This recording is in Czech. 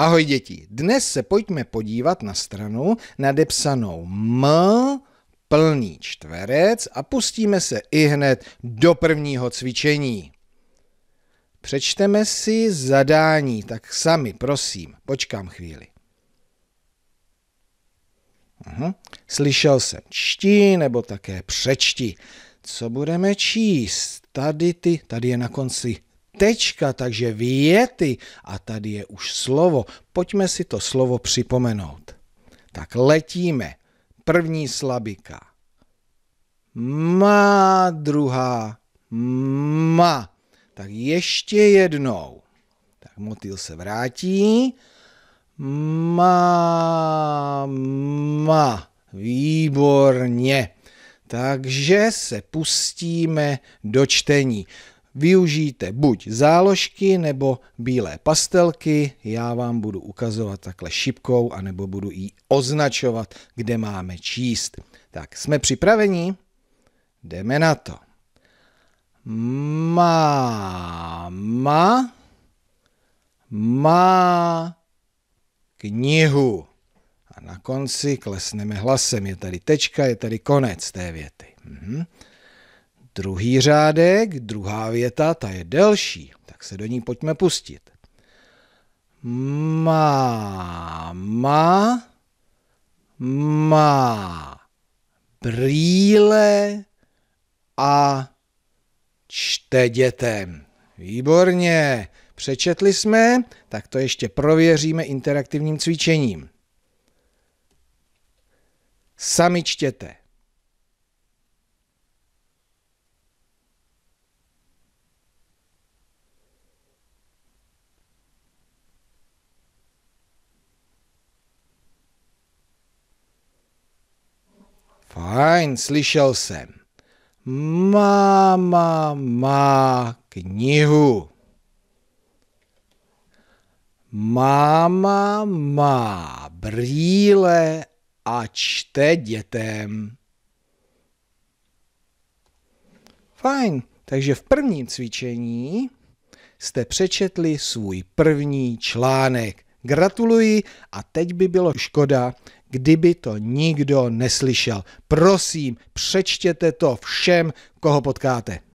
Ahoj děti, dnes se pojďme podívat na stranu nadepsanou M, plný čtverec a pustíme se i hned do prvního cvičení. Přečteme si zadání, tak sami, prosím, počkám chvíli. Aha. Slyšel jsem čti nebo také přečti. Co budeme číst? Tady ty, tady je na konci tečka, takže věty a tady je už slovo. Pojďme si to slovo připomenout. Tak letíme. První slabika. Má, druhá, ma. Tak ještě jednou. Tak motýl se vrátí. Má, ma. Výborně. Takže se pustíme do čtení využijte buď záložky nebo bílé pastelky. Já vám budu ukazovat takhle šipkou, anebo budu ji označovat, kde máme číst. Tak, jsme připraveni? Jdeme na to. Máma má knihu. A na konci klesneme hlasem. Je tady tečka, je tady konec té věty. Mhm. Druhý řádek, druhá věta, ta je delší, tak se do ní pojďme pustit. Má, má, má brýle a čte dětem. Výborně, přečetli jsme, tak to ještě prověříme interaktivním cvičením. Sami čtěte. Fajn, slyšel jsem. Máma má knihu. Máma má brýle a čte dětem. Fajn, takže v prvním cvičení jste přečetli svůj první článek. Gratuluji a teď by bylo škoda, kdyby to nikdo neslyšel. Prosím, přečtěte to všem, koho potkáte.